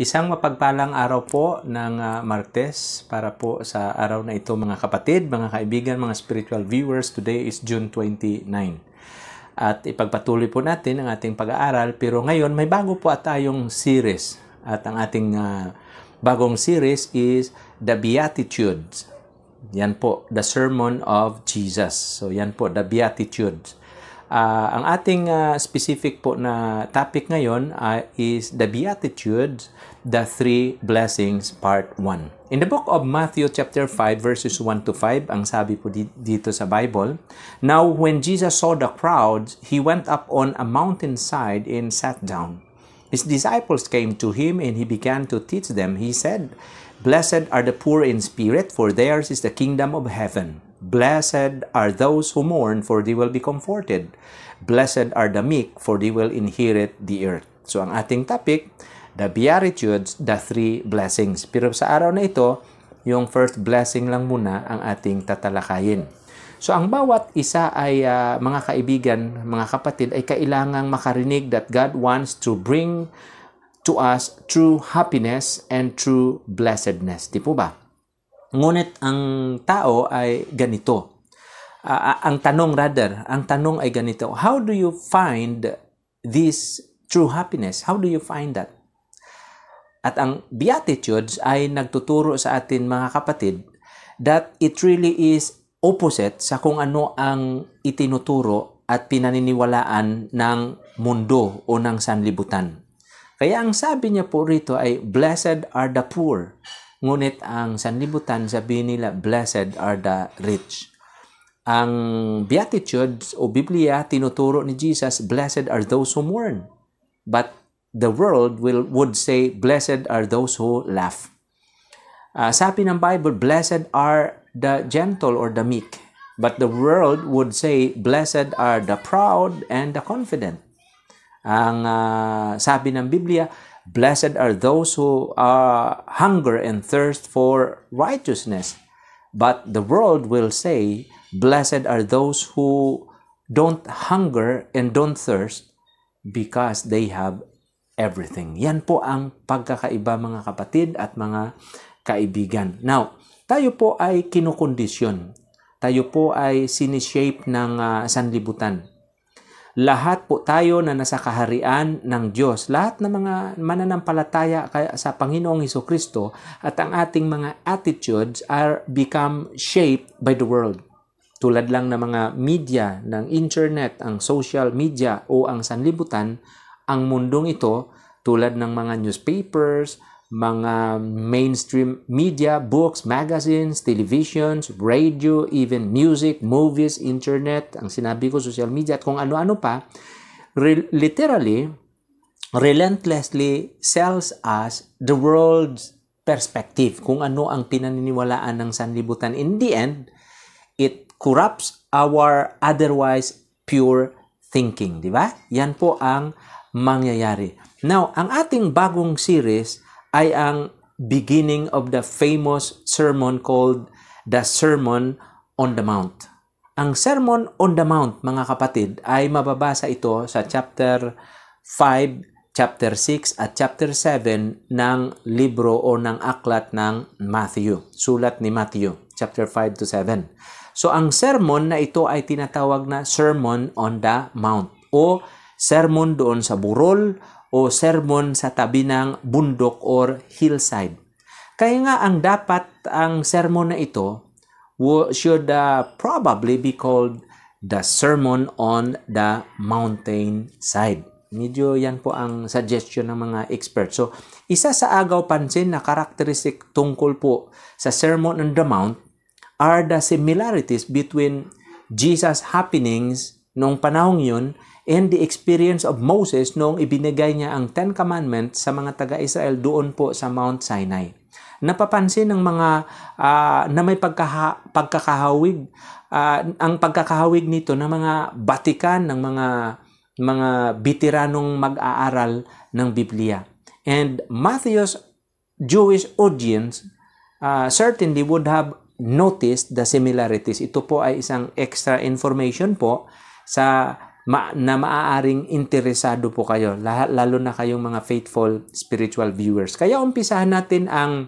Isang mapagpalang araw po ng uh, Martes para po sa araw na ito mga kapatid, mga kaibigan, mga spiritual viewers. Today is June 29. At ipagpatuloy po natin ang ating pag-aaral pero ngayon may bago po tayong series. At ang ating uh, bagong series is The Beatitudes. Yan po, The Sermon of Jesus. So yan po, The Beatitudes. Uh, ang ating uh, specific po na topic ngayon uh, is the Beatitudes, the Three Blessings, Part 1. In the book of Matthew chapter 5 verses 1 to 5, ang sabi po dito sa Bible, Now when Jesus saw the crowds, He went up on a mountainside and sat down. His disciples came to Him and He began to teach them. He said, Blessed are the poor in spirit, for theirs is the kingdom of heaven. Blessed are those who mourn, for they will be comforted. Blessed are the meek, for they will inherit the earth. So ang ating topic, the Beatitudes, the three blessings. Pero sa araw na ito, yung first blessing lang muna ang ating tatalakayin. So ang bawat isa ay uh, mga kaibigan, mga kapatid ay kailangang makarinig that God wants to bring to us true happiness and true blessedness. Di po ba? Ngunit ang tao ay ganito. Uh, ang tanong rather, ang tanong ay ganito. How do you find this true happiness? How do you find that? At ang Beatitudes ay nagtuturo sa atin mga kapatid that it really is opposite sa kung ano ang itinuturo at pinaniniwalaan ng mundo o ng sanlibutan. Kaya ang sabi niya po rito ay, Blessed are the poor Ngunit ang sanlibutan, sabi nila, blessed are the rich. Ang Beatitudes o Biblia, tinuturo ni Jesus, blessed are those who mourn. But the world will, would say, blessed are those who laugh. Uh, sabi ng Bible, blessed are the gentle or the meek. But the world would say, blessed are the proud and the confident. Ang uh, sabi ng Biblia, Blessed are those who are uh, hunger and thirst for righteousness. But the world will say, Blessed are those who don't hunger and don't thirst because they have everything. Yan po ang pagkakaiba mga kapatid at mga kaibigan. Now, tayo po ay kinukondisyon. Tayo po ay sinishape ng uh, sanlibutan lahat po tayo na nasa kaharian ng Diyos, lahat ng mga mananampalataya sa Panginoong Heso Kristo at ang ating mga attitudes are become shaped by the world. Tulad lang ng mga media, ng internet, ang social media o ang sanlibutan, ang mundong ito tulad ng mga newspapers, mga mainstream media, books, magazines, televisions, radio, even music, movies, internet, ang sinabi ko, social media, at kung ano-ano pa, re- literally, relentlessly sells us the world's perspective, kung ano ang pinaniniwalaan ng sanlibutan. In the end, it corrupts our otherwise pure thinking, di ba? Yan po ang mangyayari. Now, ang ating bagong series ay ang beginning of the famous sermon called the Sermon on the Mount. Ang Sermon on the Mount, mga kapatid, ay mababasa ito sa chapter 5, chapter 6 at chapter 7 ng libro o ng aklat ng Matthew, sulat ni Matthew, chapter 5 to 7. So ang sermon na ito ay tinatawag na Sermon on the Mount o sermon doon sa burol o sermon sa tabi ng bundok or hillside. Kaya nga ang dapat ang sermon na ito should uh, probably be called the sermon on the mountain side. Medyo yan po ang suggestion ng mga experts. So, isa sa agaw pansin na karakteristik tungkol po sa Sermon on the Mount are the similarities between Jesus' happenings noong panahong yun and the experience of Moses noong ibinigay niya ang Ten Commandments sa mga taga-Israel doon po sa Mount Sinai. Napapansin ng mga uh, na may pagkaha, pagkakahawig uh, ang pagkakahawig nito ng mga batikan ng mga mga bitiranong mag-aaral ng Biblia. And Matthew's Jewish audience uh, certainly would have noticed the similarities. Ito po ay isang extra information po sa ma- na maaaring interesado po kayo, lalo na kayong mga faithful spiritual viewers. Kaya umpisahan natin ang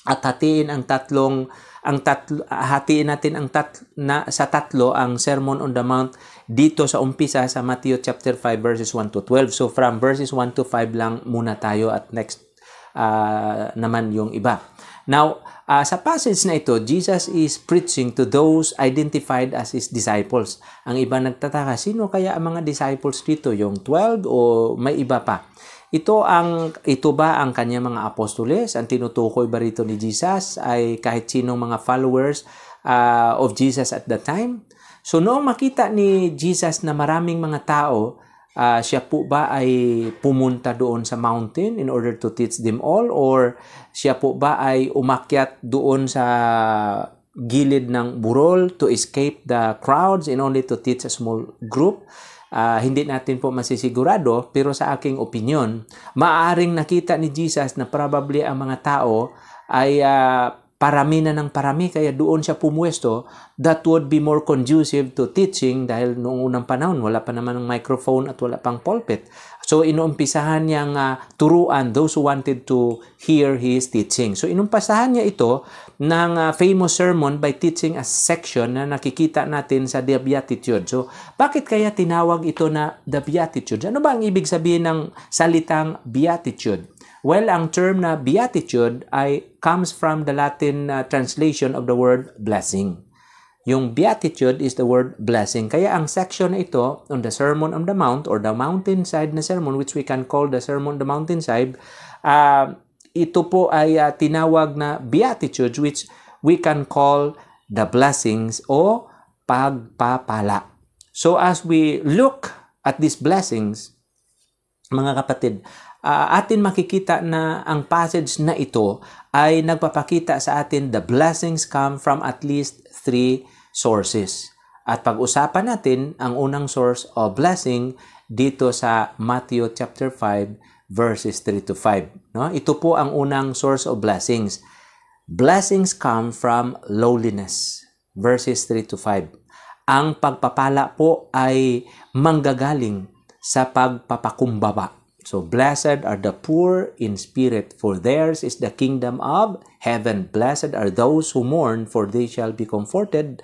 at hatiin ang tatlong ang tatlo hatiin natin ang tat, na, sa tatlo ang Sermon on the Mount dito sa umpisa sa Matthew chapter 5 verses 1 to 12. So from verses 1 to 5 lang muna tayo at next uh, naman yung iba. Now, uh, sa passage na ito, Jesus is preaching to those identified as His disciples. Ang iba nagtataka, sino kaya ang mga disciples dito? Yung 12 o may iba pa? Ito ang ito ba ang kanya mga apostoles? Ang tinutukoy ba rito ni Jesus ay kahit sinong mga followers uh, of Jesus at that time? So noong makita ni Jesus na maraming mga tao uh, siya po ba ay pumunta doon sa mountain in order to teach them all or siya po ba ay umakyat doon sa gilid ng burol to escape the crowds and only to teach a small group uh, hindi natin po masisigurado pero sa aking opinion maaring nakita ni Jesus na probably ang mga tao ay uh, parami na ng parami kaya doon siya pumuesto, that would be more conducive to teaching dahil noong unang panahon wala pa naman ng microphone at wala pang pulpit. So inumpisahan niyang uh, turuan those who wanted to hear his teaching. So inumpisahan niya ito ng uh, famous sermon by teaching a section na nakikita natin sa The Beatitude. So bakit kaya tinawag ito na The Beatitude? Ano ba ang ibig sabihin ng salitang Beatitude? Well, ang term na beatitude ay comes from the Latin uh, translation of the word blessing. Yung beatitude is the word blessing. Kaya ang section na ito on the Sermon on the Mount or the mountainside na sermon which we can call the Sermon on the Mountainside, uh, ito po ay uh, tinawag na beatitudes which we can call the blessings o pagpapala. So as we look at these blessings, mga kapatid, uh, atin makikita na ang passage na ito ay nagpapakita sa atin the blessings come from at least three sources. At pag-usapan natin ang unang source of blessing dito sa Matthew chapter 5 verses 3 to 5. No? Ito po ang unang source of blessings. Blessings come from lowliness. Verses 3 to 5. Ang pagpapala po ay manggagaling sa pagpapakumbaba So, blessed are the poor in spirit, for theirs is the kingdom of heaven. Blessed are those who mourn, for they shall be comforted.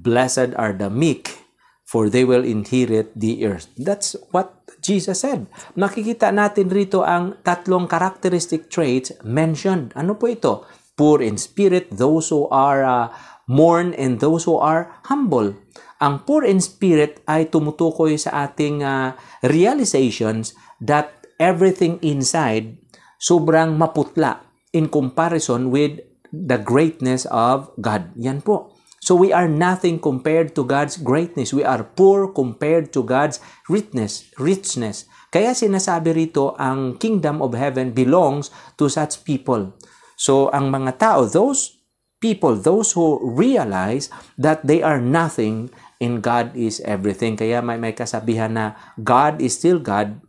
Blessed are the meek, for they will inherit the earth. That's what Jesus said. Nakikita natin rito ang tatlong characteristic traits mentioned. Ano po ito? Poor in spirit, those who are uh, mourn, and those who are humble. Ang poor in spirit ay tumutukoy sa ating uh, realizations that everything inside sobrang maputla in comparison with the greatness of God. Yan po. So we are nothing compared to God's greatness. We are poor compared to God's richness, richness. Kaya sinasabi rito ang kingdom of heaven belongs to such people. So ang mga tao, those people, those who realize that they are nothing and God is everything. Kaya may, may kasabihan na God is still God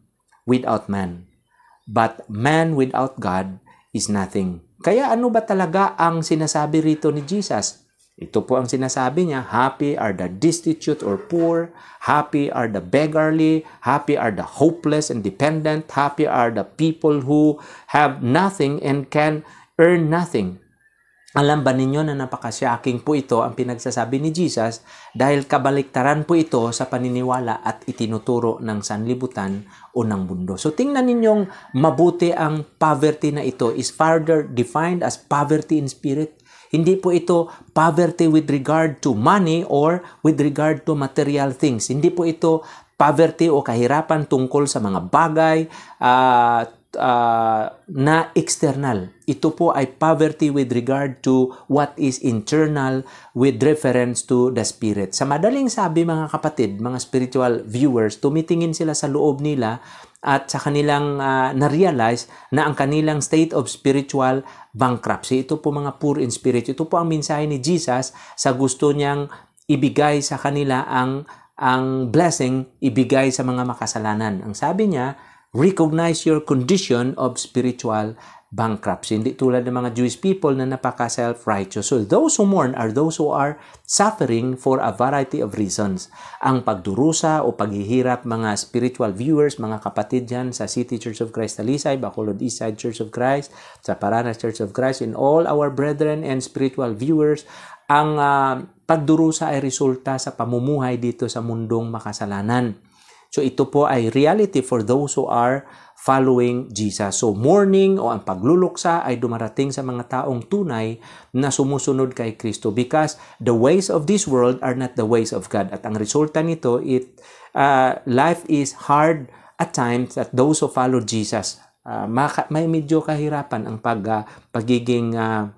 without man. But man without God is nothing. Kaya ano ba talaga ang sinasabi rito ni Jesus? Ito po ang sinasabi niya, happy are the destitute or poor, happy are the beggarly, happy are the hopeless and dependent, happy are the people who have nothing and can earn nothing. Alam ba ninyo na napakasyaking po ito ang pinagsasabi ni Jesus dahil kabaliktaran po ito sa paniniwala at itinuturo ng sanlibutan o ng mundo. So tingnan ninyong mabuti ang poverty na ito is further defined as poverty in spirit. Hindi po ito poverty with regard to money or with regard to material things. Hindi po ito poverty o kahirapan tungkol sa mga bagay, uh, uh, na external. Ito po ay poverty with regard to what is internal with reference to the spirit. Sa madaling sabi mga kapatid, mga spiritual viewers, tumitingin sila sa loob nila at sa kanilang uh, na-realize na ang kanilang state of spiritual bankruptcy. Ito po mga poor in spirit. Ito po ang mensahe ni Jesus sa gusto niyang ibigay sa kanila ang ang blessing ibigay sa mga makasalanan. Ang sabi niya, recognize your condition of spiritual bankruptcy. Hindi tulad ng mga Jewish people na napaka self-righteous. So those who mourn are those who are suffering for a variety of reasons. Ang pagdurusa o paghihirap mga spiritual viewers, mga kapatid dyan sa City Church of Christ Talisay, Bacolod East Side Church of Christ, sa Paranas Church of Christ, in all our brethren and spiritual viewers, ang uh, pagdurusa ay resulta sa pamumuhay dito sa mundong makasalanan. So ito po ay reality for those who are following Jesus. So morning o ang pagluluksa ay dumarating sa mga taong tunay na sumusunod kay Kristo because the ways of this world are not the ways of God. At ang resulta nito, it uh, life is hard at times that those who follow Jesus uh, may medyo kahirapan ang pag uh, pagiging uh,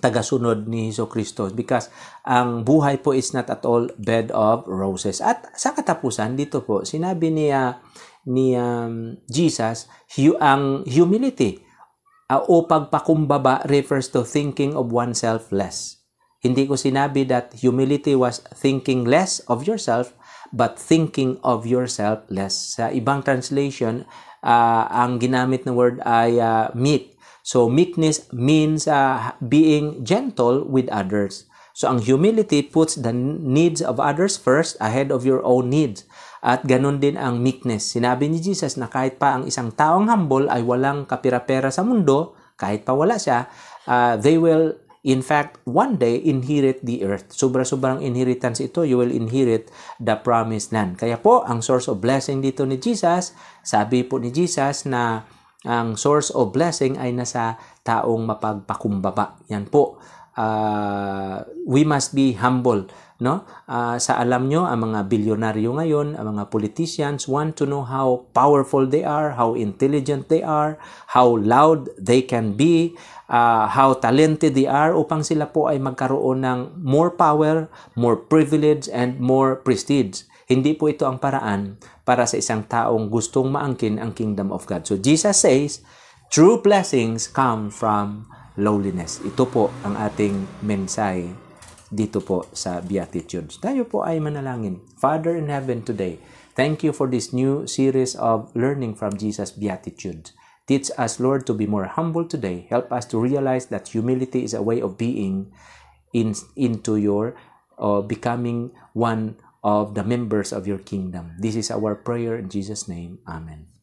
tagasunod ni Hesus Kristo because ang buhay po is not at all bed of roses. At sa katapusan dito po sinabi niya ah, ni um, Jesus hu- ang humility uh, o pagpakumbaba refers to thinking of oneself less. Hindi ko sinabi that humility was thinking less of yourself but thinking of yourself less. Sa ibang translation, uh, ang ginamit na word ay uh, meek So meekness means uh, being gentle with others. So ang humility puts the needs of others first ahead of your own needs. At ganun din ang meekness. Sinabi ni Jesus na kahit pa ang isang taong humble ay walang kapira-pera sa mundo, kahit pa wala siya, uh, they will in fact one day inherit the earth. Sobra-sobrang inheritance ito, you will inherit the promised land. Kaya po, ang source of blessing dito ni Jesus, sabi po ni Jesus na ang source of blessing ay nasa taong mapagpakumbaba. Yan po. Uh, we must be humble. No? Uh, sa alam nyo, ang mga bilyonaryo ngayon, ang mga politicians want to know how powerful they are, how intelligent they are, how loud they can be, uh, how talented they are upang sila po ay magkaroon ng more power, more privilege, and more prestige. Hindi po ito ang paraan para sa isang taong gustong maangkin ang kingdom of God. So Jesus says, true blessings come from lowliness. Ito po ang ating mensahe dito po sa Beatitudes. Tayo po ay manalangin. Father in heaven today, thank you for this new series of learning from Jesus Beatitudes. Teach us, Lord, to be more humble today. Help us to realize that humility is a way of being in, into your uh, becoming one of the members of your kingdom. This is our prayer in Jesus' name. Amen.